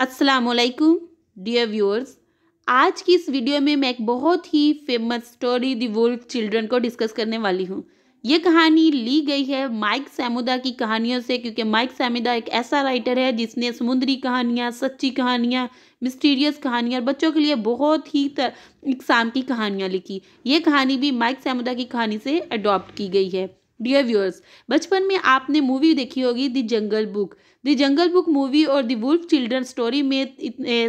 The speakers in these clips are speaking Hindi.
असलकुम डियर व्यूअर्स आज की इस वीडियो में मैं एक बहुत ही famous story the wolf children को डिस्कस करने वाली हूँ ये कहानी ली गई है माइक सैमुदा की कहानियों से क्योंकि माइक सैमुदा एक ऐसा राइटर है जिसने समुद्री कहानियाँ सच्ची कहानियाँ मिस्टीरियस कहानियाँ और बच्चों के लिए बहुत ही इकसाम की कहानियाँ लिखी ये कहानी भी माइक सैमुदा की कहानी से अडॉप्ट की गई है डियर व्यूअर्स बचपन में आपने मूवी देखी होगी the jungle book the jungle book movie और दी वुल्फ चिल्ड्रन स्टोरी में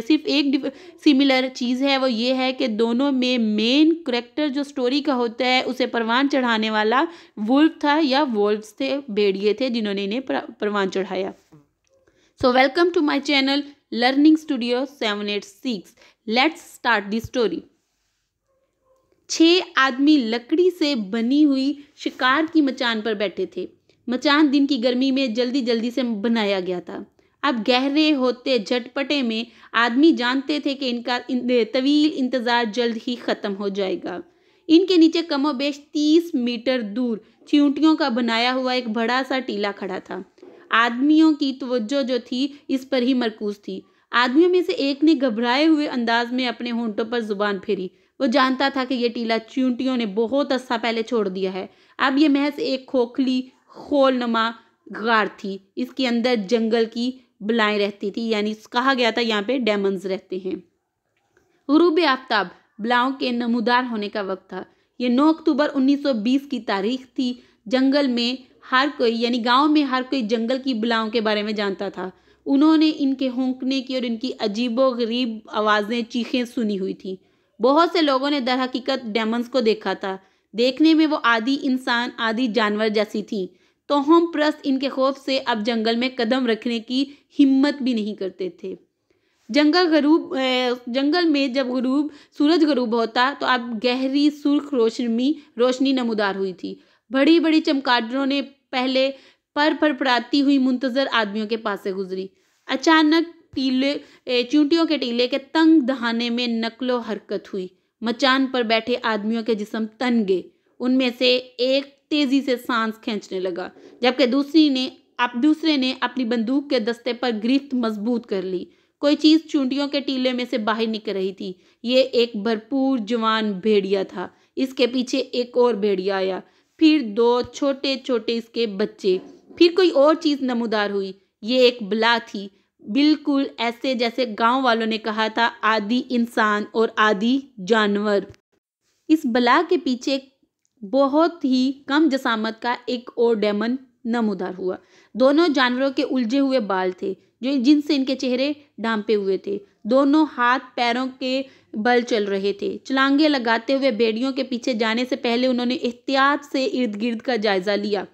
सिर्फ एक सिमिलर चीज़ है वो ये है कि दोनों में मेन करेक्टर जो स्टोरी का होता है उसे परवान चढ़ाने वाला वुल्फ था या वोल्फ थे भेड़िए थे जिन्होंने इन्हें परवान चढ़ाया so welcome to my channel learning studio seven eight six let's start the story छः आदमी लकड़ी से बनी हुई शिकार की मचान पर बैठे थे मचान दिन की गर्मी में जल्दी जल्दी से बनाया गया था अब गहरे होते झटपटे में आदमी जानते थे कि इनका तवील इंतज़ार जल्द ही ख़त्म हो जाएगा इनके नीचे कमोबेश तीस मीटर दूर चिंटियों का बनाया हुआ एक बड़ा सा टीला खड़ा था आदमियों की तवज्जो जो थी इस पर ही मरकूज थी आदमियों में से एक ने घबराए हुए अंदाज में अपने होंठों पर जुबान फेरी वो जानता था कि ये टीला चूंटियों ने बहुत अस्सा पहले छोड़ दिया है अब ये महज एक खोखली नमा गार थी इसके अंदर जंगल की बलाएँ रहती थी यानी कहा गया था यहाँ पे डैमंस रहते हैं गुरूब आफ्ताब बलाओं के नमूदार होने का वक्त था ये 9 अक्टूबर 1920 की तारीख थी जंगल में हर कोई यानी गांव में हर कोई जंगल की बलाओं के बारे में जानता था उन्होंने इनके होंकने की और इनकी अजीबो गरीब आवाज़ें चीखें सुनी हुई थी बहुत से लोगों ने दर हकीकत डेमन्स को देखा था देखने में वो आदि इंसान आदि जानवर जैसी थी तो हम प्रस्त इनके खौफ से अब जंगल में कदम रखने की हिम्मत भी नहीं करते थे जंगल गरूब जंगल में जब गरूब सूरज गरूब होता तो अब गहरी सुर्ख रोशनी रोशनी नमदार हुई थी बड़ी बड़ी चमकाडरों ने पहले पर फड़फड़ाती हुई मुंतजर आदमियों के पास से गुजरी अचानक टीले चींटियों के टीले के तंग दहाने में नकलो हरकत हुई मचान पर बैठे आदमियों के जिसम तन गए उनमें से एक तेजी से सांस खींचने लगा जबकि दूसरी ने आप दूसरे ने अपनी बंदूक के दस्ते पर गिरफ्त मजबूत कर ली कोई चीज़ चूंटियों के टीले में से बाहर निकल रही थी ये एक भरपूर जवान भेड़िया था इसके पीछे एक और भेड़िया आया फिर दो छोटे छोटे इसके बच्चे फिर कोई और चीज़ नमोदार हुई ये एक बला थी बिल्कुल ऐसे जैसे गांव वालों ने कहा था आदि इंसान और आदि जानवर इस बला के पीछे बहुत ही कम जसामत का एक और डेमन नमोदार हुआ दोनों जानवरों के उलझे हुए बाल थे जो जिनसे इनके चेहरे ढांपे हुए थे दोनों हाथ पैरों के बल चल रहे थे चलांगे लगाते हुए बेड़ियों के पीछे जाने से पहले उन्होंने एहतियात से इर्द गिर्द का जायज़ा लिया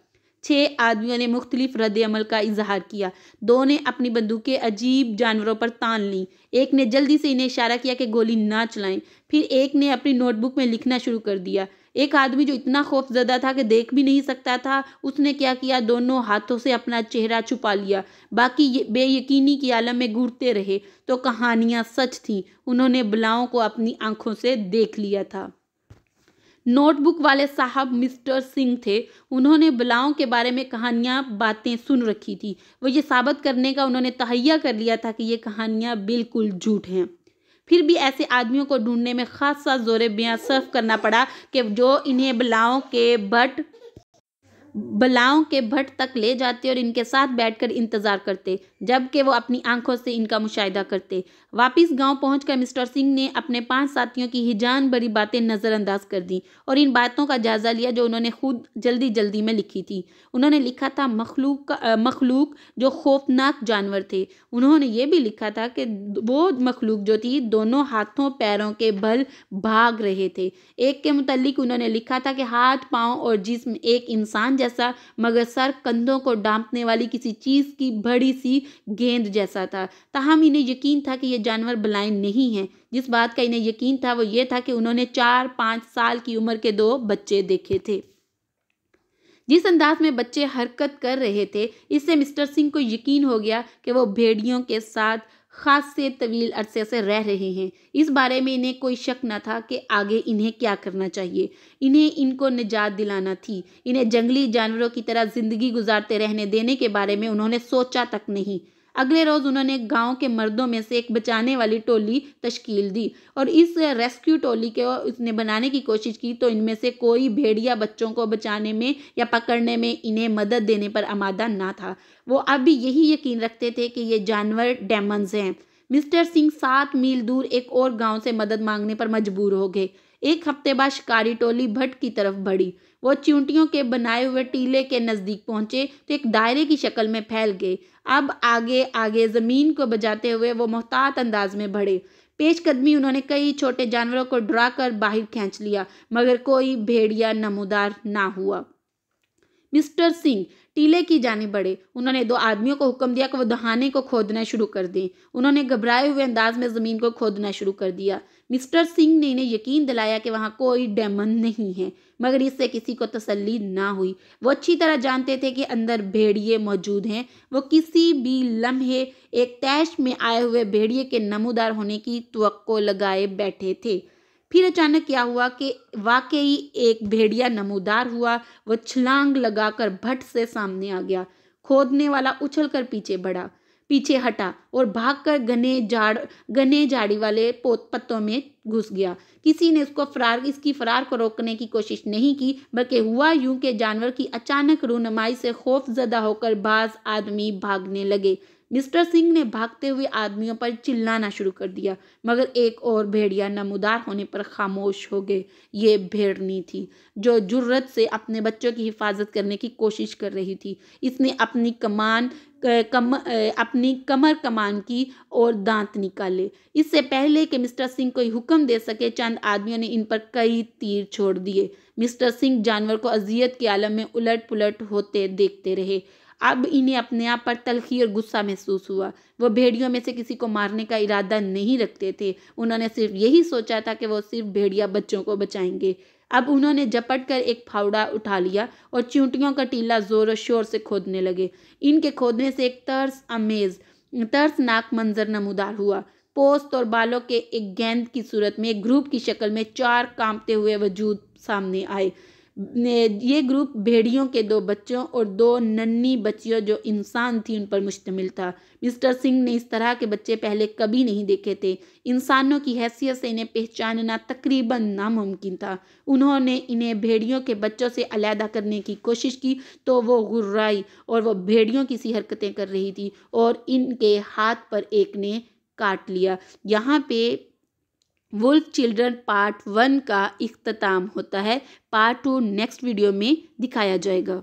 छः आदमियों ने मुख्तलिफ रद्द अमल का इजहार किया दो ने अपनी बंदूकें अजीब जानवरों पर तान ली एक ने जल्दी से इन्हें इशारा किया कि गोली ना चलाएं फिर एक ने अपनी नोटबुक में लिखना शुरू कर दिया एक आदमी जो इतना खौफजदा था कि देख भी नहीं सकता था उसने क्या किया दोनों हाथों से अपना चेहरा छुपा लिया बाकी बेयकीनी के आलम में घूरते रहे तो कहानियाँ सच थीं उन्होंने बलाओं को अपनी आंखों से देख लिया था नोटबुक वाले साहब मिस्टर सिंह थे उन्होंने बलाओं के बारे में कहानियाँ बातें सुन रखी थी वो ये साबित करने का उन्होंने तहैया कर लिया था कि ये कहानियाँ बिल्कुल झूठ हैं फिर भी ऐसे आदमियों को ढूंढने में खासा जोर सर्फ करना पड़ा कि जो इन्हें बलाओं के बट बलाओं के भट्ट तक ले जाते और इनके साथ बैठकर इंतज़ार करते जबकि वो अपनी आंखों से इनका मुशाहिदा करते वापस गांव पहुंचकर मिस्टर सिंह ने अपने पांच साथियों की हिजान भरी बातें नज़रअंदाज कर दी और इन बातों का जायज़ा लिया जो उन्होंने खुद जल्दी जल्दी में लिखी थी उन्होंने लिखा था मखलूक का मखलूक जो खौफनाक जानवर थे उन्होंने ये भी लिखा था कि वो मखलूक जो थी दोनों हाथों पैरों के बल भाग रहे थे एक के मतलब उन्होंने लिखा था कि हाथ पाँव और जिसम एक इंसान जैसा जैसा मगर सर कंधों को डांपने वाली किसी चीज़ की बड़ी सी गेंद जैसा था ताहम इन्हें यकीन था कि यह जानवर बलाइन नहीं है जिस बात का इन्हें यकीन था वो ये था कि उन्होंने चार पाँच साल की उम्र के दो बच्चे देखे थे जिस अंदाज में बच्चे हरकत कर रहे थे इससे मिस्टर सिंह को यकीन हो गया कि वो भेड़ियों के साथ ख़ास से तवील अरसे से रह रहे हैं इस बारे में इन्हें कोई शक न था कि आगे इन्हें क्या करना चाहिए इन्हें इनको निजात दिलाना थी इन्हें जंगली जानवरों की तरह ज़िंदगी गुजारते रहने देने के बारे में उन्होंने सोचा तक नहीं अगले रोज़ उन्होंने गांव के मर्दों में से एक बचाने वाली टोली तश्कील दी और इस रेस्क्यू टोली के उसने बनाने की कोशिश की तो इनमें से कोई भेड़िया बच्चों को बचाने में या पकड़ने में इन्हें मदद देने पर आमादा ना था वो अब यही यकीन रखते थे कि ये जानवर डेमन्स हैं मिस्टर सिंह सात मील दूर एक और गांव से मदद मांगने पर मजबूर हो गए एक हफ्ते बाद शिकारी टोली भट्ट की तरफ बढ़ी वो चूंटियों के बनाए हुए टीले के नज़दीक पहुंचे तो एक दायरे की शक्ल में फैल गए अब आगे आगे ज़मीन को बजाते हुए वो मोहतात अंदाज में बढ़े कदमी उन्होंने कई छोटे जानवरों को डरा कर बाहर खींच लिया मगर कोई भेड़िया नमोदार ना हुआ मिस्टर सिंह टीले की जाने बढ़े उन्होंने दो आदमियों को हुक्म दिया कि वो दहाने को खोदना शुरू कर दें उन्होंने घबराए हुए अंदाज में ज़मीन को खोदना शुरू कर दिया मिस्टर सिंह ने इन्हें यकीन दिलाया कि वहाँ कोई डैमन नहीं है मगर इससे किसी को तसल्ली ना हुई वो अच्छी तरह जानते थे कि अंदर भेड़िए मौजूद हैं वो किसी भी लम्हे एक तैश में आए हुए भेड़िए के नमोदार होने की तो लगाए बैठे थे फिर अचानक क्या हुआ कि वाकई एक भेड़िया नमोदार हुआ वह छलांग लगाकर भट्ट से सामने आ गया खोदने वाला उछलकर पीछे बढ़ा पीछे हटा और भागकर घने जाड़ घने जाड़ी वाले पोत पत्तों में घुस गया किसी ने उसको फरार इसकी फरार को रोकने की कोशिश नहीं की बल्कि हुआ यूं कि जानवर की अचानक रूनमाई से खौफ जदा होकर बाज आदमी भागने लगे मिस्टर सिंह ने भागते हुए आदमियों पर चिल्लाना शुरू कर दिया मगर एक और भेड़िया नमदार होने पर खामोश हो गए ये भेड़नी थी जो जुर्रत से अपने बच्चों की हिफाजत करने की कोशिश कर रही थी इसने अपनी कमान कम अपनी कमर कमान की और दांत निकाले इससे पहले कि मिस्टर सिंह कोई हुक्म दे सके चंद आदमियों ने इन पर कई तीर छोड़ दिए मिस्टर सिंह जानवर को अजियत के आलम में उलट पुलट होते देखते रहे अब इन्हें अपने आप पर तलखी और गुस्सा महसूस हुआ वो भेड़ियों में से किसी को मारने का इरादा नहीं रखते थे उन्होंने सिर्फ यही सोचा था कि वो सिर्फ भेड़िया बच्चों को बचाएंगे अब उन्होंने झपट कर एक फावड़ा उठा लिया और चींटियों का टीला जोर और शोर से खोदने लगे इनके खोदने से एक तर्स अमेज तर्सनाक मंजर नमूदार हुआ पोस्त और बालों के एक गेंद की सूरत में एक ग्रुप की शक्ल में चार कांपते हुए वजूद सामने आए ये ग्रुप भेड़ियों के दो बच्चों और दो नन्ही बच्चियों जो इंसान थी उन पर मुश्तमिल था मिस्टर सिंह ने इस तरह के बच्चे पहले कभी नहीं देखे थे इंसानों की हैसियत से इन्हें पहचानना तकरीबन नामुमकिन था उन्होंने इन्हें भेड़ियों के बच्चों से अलहदा करने की कोशिश की तो वो गुर्राई और वो भेड़ियों की सी हरकतें कर रही थी और इनके हाथ पर एक ने काट लिया यहाँ पे वुल्फ चिल्ड्रन पार्ट वन का इख्तिताम होता है पार्ट टू नेक्स्ट वीडियो में दिखाया जाएगा